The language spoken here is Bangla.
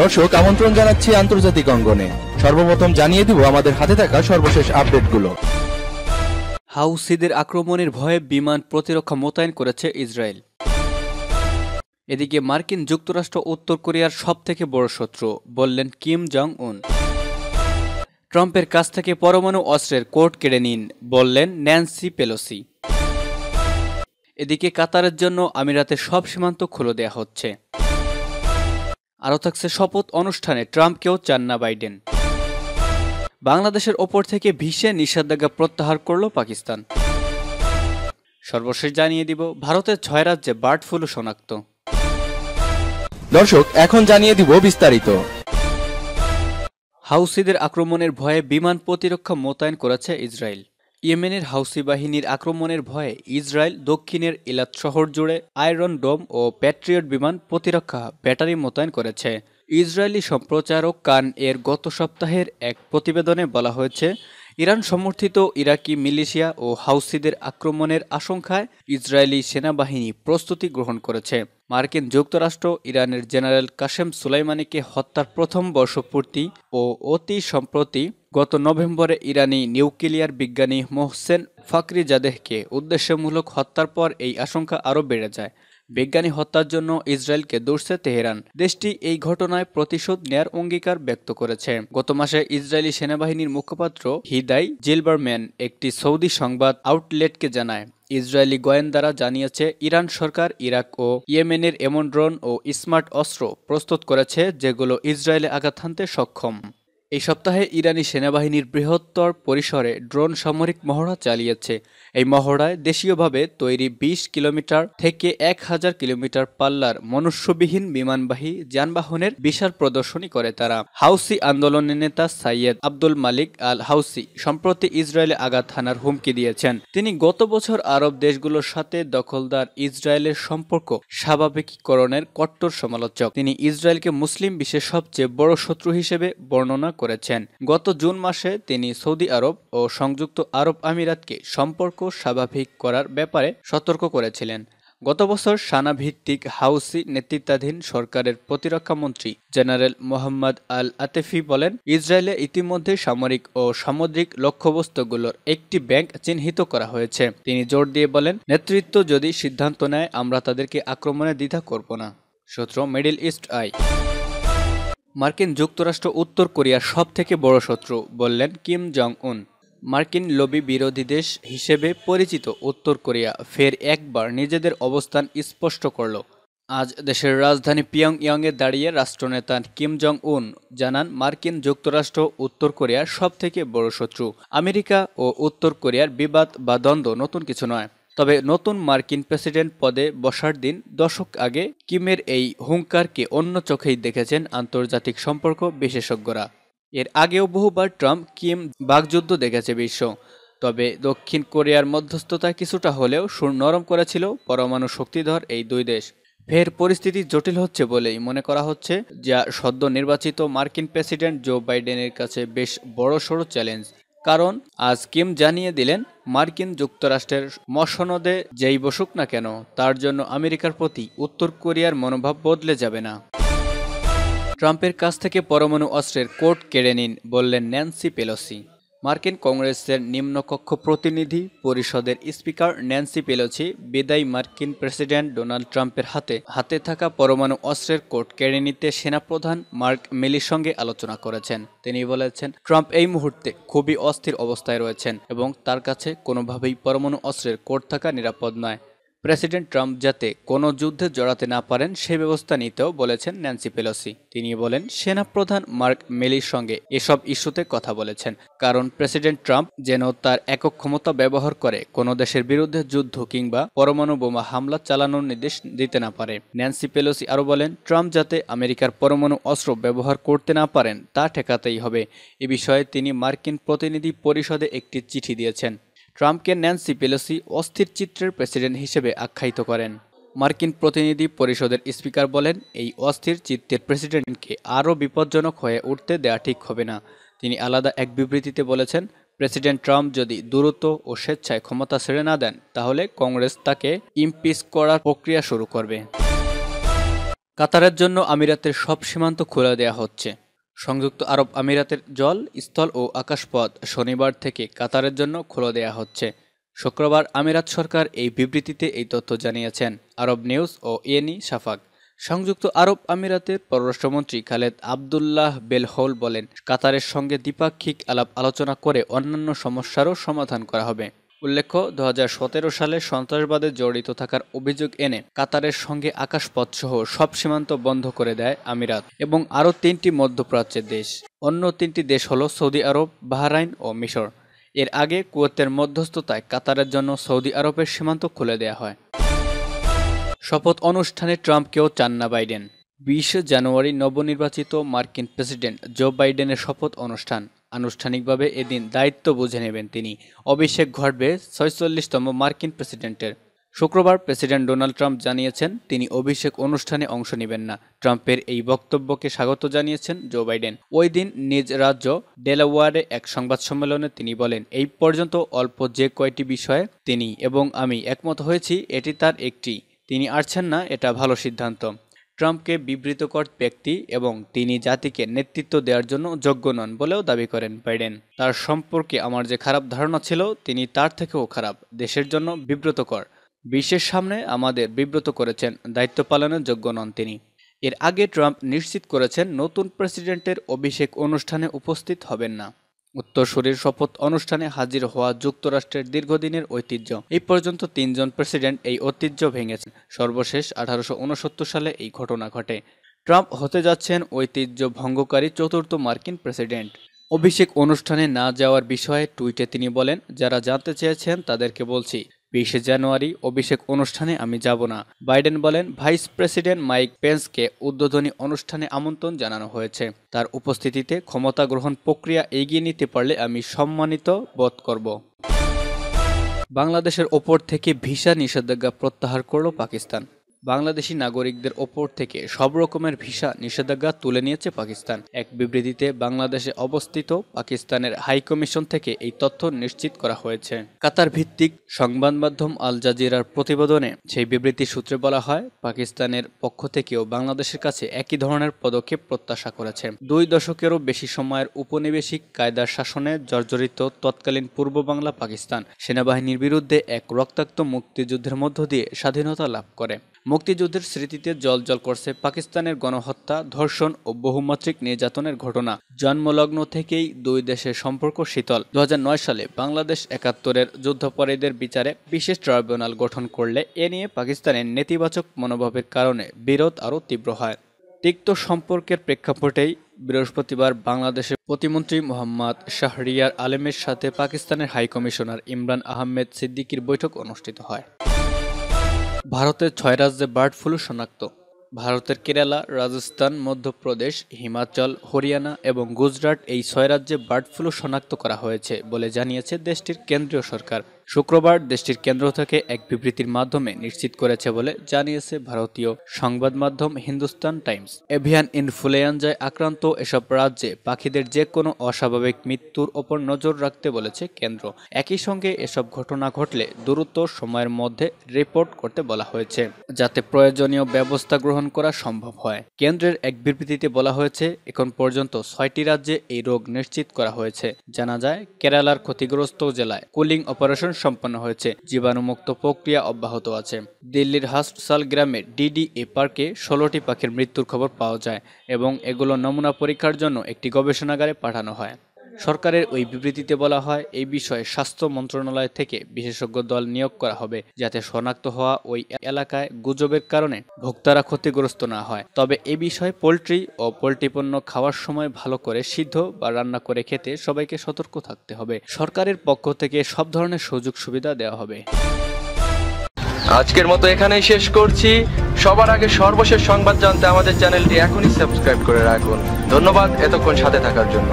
দর্শক আমন্ত্রণ জানাচ্ছি আন্তর্জাতিক অঙ্গনে সর্বপ্রথম জানিয়ে দিব আমাদের হাতে থাকা সর্বশেষ আপডেটগুলো হাউসিদের আক্রমণের ভয়ে বিমান প্রতিরক্ষা মোতায়েন করেছে ইসরায়েল এদিকে মার্কিন যুক্তরাষ্ট্র উত্তর কোরিয়ার সব থেকে বড় শত্রু বললেন কিম জং উন ট্রাম্পের কাছ থেকে পরমাণু অস্ত্রের কোর্ট কেড়ে নিন বললেন ন্যান্সি পেলোসি এদিকে কাতারের জন্য আমিরাতের সব সীমান্ত খুলে দেয়া হচ্ছে আরও থাকছে শপথ অনুষ্ঠানে ট্রাম্পকেও চান না বাইডেন বাংলাদেশের ওপর থেকে ভিসে নিষেধাজ্ঞা প্রত্যাহার করল পাকিস্তান সর্বশেষ জানিয়ে দিব ভারতের ছয় রাজ্যে বার্ড ফ্লু শনাক্ত দর্শক এখন জানিয়ে দিব বিস্তারিত হাউসিদের আক্রমণের ভয়ে বিমান প্রতিরক্ষা মোতায়েন করেছে ইসরায়েল ইয়েমেনের হাউসি বাহিনীর আক্রমণের ভয়ে ইসরায়েল দক্ষিণের ইলাত শহর জুড়ে আয়রন ডোম ও প্যাট্রিয়ট বিমান প্রতিরক্ষা ব্যাটারি মোতায়েন করেছে ইসরায়েলি সম্প্রচারক কান এর গত সপ্তাহের এক প্রতিবেদনে বলা হয়েছে ইরান সমর্থিত ইরাকি মিলিশিয়া ও হাউসিদের আক্রমণের আশঙ্কায় ইসরায়েলি সেনাবাহিনী প্রস্তুতি গ্রহণ করেছে মার্কিন যুক্তরাষ্ট্র ইরানের জেনারেল কাশেম সুলাইমানিকে হত্যার প্রথম বর্ষপূর্তি ও অতি সম্প্রতি গত নভেম্বরে ইরানি নিউক্লিয়ার বিজ্ঞানী মোহসেন ফাকরি জাদেহকে উদ্দেশ্যমূলক হত্যার পর এই আশঙ্কা আরও বেড়ে যায় বিজ্ঞানী হত্যার জন্য ইসরায়েলকে দৌড়ছে তেহরান দেশটি এই ঘটনায় প্রতিশোধ নেয়ার অঙ্গীকার ব্যক্ত করেছে গত মাসে ইসরায়েলি সেনাবাহিনীর মুখপাত্র হিদাই জিলবারম্যান একটি সৌদি সংবাদ আউটলেটকে জানায় ইসরায়েলি গোয়েন্দারা জানিয়েছে ইরান সরকার ইরাক ও ইয়েমেনের এমন ড্রোন ও স্মার্ট অস্ত্র প্রস্তুত করেছে যেগুলো ইসরায়েলে আঘাত হানতে সক্ষম এই সপ্তাহে ইরানি সেনাবাহিনীর বৃহত্তর পরিসরে ড্রোন সামরিক মহড়া চালিয়েছে এই মহড়ায় দেশীয়ভাবে তৈরি ২০ কিলোমিটার থেকে এক হাজার কিলোমিটার পাল্লার মনুষ্যবিহীন বিমানবাহী যানবাহনের বিশাল প্রদর্শনী করে তারা হাউসি আন্দোলনের নেতা সাইয়েদ আব্দুল মালিক আল হাউসি সম্প্রতি ইসরায়েলে আঘাত হানার হুমকি দিয়েছেন তিনি গত বছর আরব দেশগুলোর সাথে দখলদার ইসরায়েলের সম্পর্ক স্বাভাবিকীকরণের কট্টর সমালোচক তিনি ইসরায়েলকে মুসলিম বিশ্বের সবচেয়ে বড় শত্রু হিসেবে বর্ণনা করেছেন গত জুন মাসে তিনি সৌদি আরব ও সংযুক্ত আরব আমিরাতকে সম্পর্ক স্বাভাবিক করার ব্যাপারে সতর্ক করেছিলেন গত বছর সানা ভিত্তিক হাউসি নেতৃত্বাধীন সরকারের প্রতিরক্ষামন্ত্রী জেনারেল মোহাম্মদ আল আতেফি বলেন ইসরায়েলে ইতিমধ্যে সামরিক ও সামুদ্রিক লক্ষ্যবস্তুগুলোর একটি ব্যাংক চিহ্নিত করা হয়েছে তিনি জোর দিয়ে বলেন নেতৃত্ব যদি সিদ্ধান্ত নেয় আমরা তাদেরকে আক্রমণে দ্বিধা করব না সূত্র মিডিল ইস্ট আই মার্কিন যুক্তরাষ্ট্র উত্তর কোরিয়ার সবথেকে বড় শত্রু বললেন কিম জং উন মার্কিন লবি বিরোধী দেশ হিসেবে পরিচিত উত্তর কোরিয়া ফের একবার নিজেদের অবস্থান স্পষ্ট করল আজ দেশের রাজধানী পিয়ং ইয়ংয়ে দাঁড়িয়ে রাষ্ট্রনেতা কিম জং উন জানান মার্কিন যুক্তরাষ্ট্র উত্তর কোরিয়ার সবথেকে বড় শত্রু আমেরিকা ও উত্তর কোরিয়ার বিবাদ বা দ্বন্দ্ব নতুন কিছু নয় তবে নতুন মার্কিন প্রেসিডেন্ট পদে বসার দিন দশক আগে কিমের এই হুঙ্কারকে অন্য চোখেই দেখেছেন আন্তর্জাতিক সম্পর্ক বিশেষজ্ঞরা এর আগেও বহুবার ট্রাম্প কিম বাগযুদ্ধ দেখেছে বিশ্ব তবে দক্ষিণ কোরিয়ার মধ্যস্থতা কিছুটা হলেও সুর নরম করেছিল পরমাণু শক্তিধর এই দুই দেশ ফের পরিস্থিতি জটিল হচ্ছে বলেই মনে করা হচ্ছে যা সদ্য নির্বাচিত মার্কিন প্রেসিডেন্ট জো বাইডেনের কাছে বেশ বড়সড় চ্যালেঞ্জ কারণ আজ কিম জানিয়ে দিলেন মার্কিন যুক্তরাষ্ট্রের মসনদে যেই বসুক না কেন তার জন্য আমেরিকার প্রতি উত্তর কোরিয়ার মনোভাব বদলে যাবে না ট্রাম্পের কাছ থেকে পরমাণু অস্ত্রের কোর্ট কেড়ে নিন বললেন ন্যান্সি পেলোসি মার্কিন কংগ্রেসের নিম্নকক্ষ প্রতিনিধি পরিষদের স্পিকার ন্যান্সি পেলোছি বিদায়ী মার্কিন প্রেসিডেন্ট ডোনাল্ড ট্রাম্পের হাতে হাতে থাকা পরমাণু অস্ত্রের কোর্ট কেড়ে নিতে সেনাপ্রধান মার্ক মিলির সঙ্গে আলোচনা করেছেন তিনি বলেছেন ট্রাম্প এই মুহূর্তে খুবই অস্থির অবস্থায় রয়েছেন এবং তার কাছে কোনোভাবেই পরমাণু অস্ত্রের কোর্ট থাকা নিরাপদ নয় প্রেসিডেন্ট ট্রাম্প যাতে কোনো যুদ্ধে জড়াতে না পারেন সে ব্যবস্থা নিতেও বলেছেন ন্যান্সি পেলসি তিনি বলেন সেনাপ্রধান মার্ক মেলির সঙ্গে এসব ইস্যুতে কথা বলেছেন কারণ প্রেসিডেন্ট ট্রাম্প যেন তার একক ক্ষমতা ব্যবহার করে কোনো দেশের বিরুদ্ধে যুদ্ধ কিংবা পরমাণু বোমা হামলা চালানোর নির্দেশ দিতে না পারে ন্যান্সি পেলসি আরও বলেন ট্রাম্প যাতে আমেরিকার পরমাণু অস্ত্র ব্যবহার করতে না পারেন তা ঠেকাতেই হবে এ বিষয়ে তিনি মার্কিন প্রতিনিধি পরিষদে একটি চিঠি দিয়েছেন ট্রাম্পকে ন্যান্সি পেলোসি অস্থির চিত্রের প্রেসিডেন্ট হিসেবে আখ্যায়িত করেন মার্কিন প্রতিনিধি পরিষদের স্পিকার বলেন এই অস্থির চিত্তের প্রেসিডেন্টকে আরও বিপজ্জনক হয়ে উঠতে দেয়া ঠিক হবে না তিনি আলাদা এক বিবৃতিতে বলেছেন প্রেসিডেন্ট ট্রাম্প যদি দ্রুত ও স্বেচ্ছায় ক্ষমতা ছেড়ে না দেন তাহলে কংগ্রেস তাকে ইমপিস করার প্রক্রিয়া শুরু করবে কাতারের জন্য আমিরাতের সব সীমান্ত খুলে দেয়া হচ্ছে সংযুক্ত আরব আমিরাতের জল স্থল ও আকাশপথ শনিবার থেকে কাতারের জন্য খুলে দেয়া হচ্ছে শুক্রবার আমিরাত সরকার এই বিবৃতিতে এই তথ্য জানিয়েছেন আরব নিউজ ও এনি সাফাক সংযুক্ত আরব আমিরাতের পররাষ্ট্রমন্ত্রী খালেদ আবদুল্লাহ বেলহৌল বলেন কাতারের সঙ্গে দ্বিপাক্ষিক আলাপ আলোচনা করে অন্যান্য সমস্যারও সমাধান করা হবে উল্লেখ্য দু সালে সন্ত্রাসবাদে জড়িত থাকার অভিযোগ এনে কাতারের সঙ্গে আকাশপথসহ সব সীমান্ত বন্ধ করে দেয় আমিরাত এবং আরও তিনটি মধ্যপ্রাচ্যের দেশ অন্য তিনটি দেশ হল সৌদি আরব বাহরাইন ও মিশর এর আগে কুয়েতের মধ্যস্থতায় কাতারের জন্য সৌদি আরবের সীমান্ত খুলে দেয়া হয় শপথ অনুষ্ঠানে ট্রাম্পকেও চান না বাইডেন বিশে জানুয়ারি নবনির্বাচিত মার্কিন প্রেসিডেন্ট জো বাইডেনের শপথ অনুষ্ঠান আনুষ্ঠানিকভাবে এদিন দায়িত্ব বুঝে নেবেন তিনি অভিষেক ঘটবে ছয়চল্লিশতম মার্কিন প্রেসিডেন্টের শুক্রবার প্রেসিডেন্ট ডোনাল্ড ট্রাম্প জানিয়েছেন তিনি অভিষেক অনুষ্ঠানে অংশ নেবেন না ট্রাম্পের এই বক্তব্যকে স্বাগত জানিয়েছেন জো বাইডেন ওই দিন নিজ রাজ্য ডেলাওয়ারে এক সংবাদ সম্মেলনে তিনি বলেন এই পর্যন্ত অল্প যে কয়টি বিষয়ে তিনি এবং আমি একমত হয়েছি এটি তার একটি তিনি আসছেন না এটা ভালো সিদ্ধান্ত ট্রাম্পকে বিবৃতকর ব্যক্তি এবং তিনি জাতিকে নেতৃত্ব দেওয়ার জন্য যোগ্য নন বলেও দাবি করেন বাইডেন তার সম্পর্কে আমার যে খারাপ ধারণা ছিল তিনি তার থেকেও খারাপ দেশের জন্য বিব্রতকর বিশ্বের সামনে আমাদের বিব্রত করেছেন দায়িত্ব পালনের যোগ্য নন তিনি এর আগে ট্রাম্প নিশ্চিত করেছেন নতুন প্রেসিডেন্টের অভিষেক অনুষ্ঠানে উপস্থিত হবেন না উত্তরসূরির শপথ অনুষ্ঠানে হাজির হওয়া যুক্তরাষ্ট্রের দীর্ঘদিনের ঐতিহ্য এই পর্যন্ত তিনজন প্রেসিডেন্ট এই ঐতিহ্য ভেঙেছেন সর্বশেষ আঠারোশো সালে এই ঘটনা ঘটে ট্রাম্প হতে যাচ্ছেন ঐতিহ্য ভঙ্গকারী চতুর্থ মার্কিন প্রেসিডেন্ট অভিষেক অনুষ্ঠানে না যাওয়ার বিষয়ে টুইটে তিনি বলেন যারা জানতে চেয়েছেন তাদেরকে বলছি বিশে জানুয়ারি অভিষেক অনুষ্ঠানে আমি যাব না বাইডেন বলেন ভাইস প্রেসিডেন্ট মাইক পেন্সকে উদ্বোধনী অনুষ্ঠানে আমন্ত্রণ জানানো হয়েছে তার উপস্থিতিতে ক্ষমতা গ্রহণ প্রক্রিয়া এগিয়ে নিতে পারলে আমি সম্মানিত বোধ করব বাংলাদেশের ওপর থেকে ভিসা নিষেধাজ্ঞা প্রত্যাহার করল পাকিস্তান বাংলাদেশি নাগরিকদের ওপর থেকে সব রকমের ভিসা নিষেধাজ্ঞা তুলে নিয়েছে পাকিস্তান এক বিবৃতিতে বাংলাদেশে অবস্থিত পাকিস্তানের হাইকমিশন থেকে এই তথ্য নিশ্চিত করা হয়েছে কাতার ভিত্তিক সংবাদ মাধ্যম আল জাজিরার প্রতিবেদনে সেই বিবৃতি সূত্রে বলা হয় পাকিস্তানের পক্ষ থেকেও বাংলাদেশের কাছে একই ধরনের পদক্ষেপ প্রত্যাশা করেছে দুই দশকেরও বেশি সময়ের উপনিবেশিক কায়দার শাসনে জর্জরিত তৎকালীন পূর্ব বাংলা পাকিস্তান সেনাবাহিনীর বিরুদ্ধে এক রক্তাক্ত মুক্তিযুদ্ধের মধ্য দিয়ে স্বাধীনতা লাভ করে মুক্তিযুদ্ধের স্মৃতিতে জল জল করছে পাকিস্তানের গণহত্যা ধর্ষণ ও বহুমাত্রিক নির্যাতনের ঘটনা জন্মলগ্ন থেকেই দুই দেশের সম্পর্ক শীতল দু সালে বাংলাদেশ একাত্তরের যুদ্ধপরাধীদের বিচারে বিশেষ ট্রাইব্যুনাল গঠন করলে এ নিয়ে পাকিস্তানের নেতিবাচক মনোভাবের কারণে বিরোধ আরও তীব্র হয় তিক্ত সম্পর্কের প্রেক্ষাপটেই বৃহস্পতিবার বাংলাদেশের প্রতিমন্ত্রী মোহাম্মদ শাহরিয়ার আলেমের সাথে পাকিস্তানের হাইকমিশনার ইমরান আহমেদ সিদ্দিকির বৈঠক অনুষ্ঠিত হয় ভারতের ছয় রাজ্যে বার্ড ফ্লু শনাক্ত ভারতের কেরালা রাজস্থান মধ্যপ্রদেশ হিমাচল হরিয়ানা এবং গুজরাট এই ছয় রাজ্যে বার্ড ফ্লু শনাক্ত করা হয়েছে বলে জানিয়েছে দেশটির কেন্দ্রীয় সরকার শুক্রবার দেশটির কেন্দ্র থেকে এক বিবৃতির মাধ্যমে নিশ্চিত করেছে বলে জানিয়েছে ভারতীয় সংবাদ মাধ্যম হিন্দুস্তান টাইমস এভিয়ান ইনফ্লুয়েঞ্জায় আক্রান্ত এসব রাজ্যে পাখিদের যে কোনো অস্বাভাবিক মৃত্যুর ওপর নজর রাখতে বলেছে কেন্দ্র একই সঙ্গে এসব ঘটনা ঘটলে দ্রুত সময়ের মধ্যে রিপোর্ট করতে বলা হয়েছে যাতে প্রয়োজনীয় ব্যবস্থা গ্রহণ করা সম্ভব হয় কেন্দ্রের এক বিবৃতিতে বলা হয়েছে এখন পর্যন্ত ছয়টি রাজ্যে এই রোগ নিশ্চিত করা হয়েছে জানা যায় কেরালার ক্ষতিগ্রস্ত জেলায় কুলিং অপারেশন নির্বাচন সম্পন্ন হয়েছে জীবাণুমুক্ত প্রক্রিয়া অব্যাহত আছে দিল্লির হাসপাতাল গ্রামে ডিডিএ পার্কে ষোলোটি পাখির মৃত্যুর খবর পাওয়া যায় এবং এগুলো নমুনা পরীক্ষার জন্য একটি গবেষণাগারে পাঠানো হয় সরকারের ওই বিবৃতিতে বলা হয় এই বিষয়ে স্বাস্থ্য মন্ত্রণালয় থেকে বিশেষজ্ঞ দল নিয়োগ করা হবে যাতে শনাক্ত হওয়া ওই এলাকায় গুজবের কারণে ভোক্তারা ক্ষতিগ্রস্ত না হয় তবে এ বিষয়ে পোলট্রি ও পোলট্রি পণ্য খাওয়ার সময় ভালো করে সিদ্ধ বা রান্না করে খেতে সবাইকে সতর্ক থাকতে হবে সরকারের পক্ষ থেকে সব ধরনের সুযোগ সুবিধা দেওয়া হবে আজকের মতো এখানেই শেষ করছি সবার আগে সর্বশেষ সংবাদ জানতে আমাদের চ্যানেলটি এখনই সাবস্ক্রাইব করে রাখুন ধন্যবাদ এতক্ষণ সাথে থাকার জন্য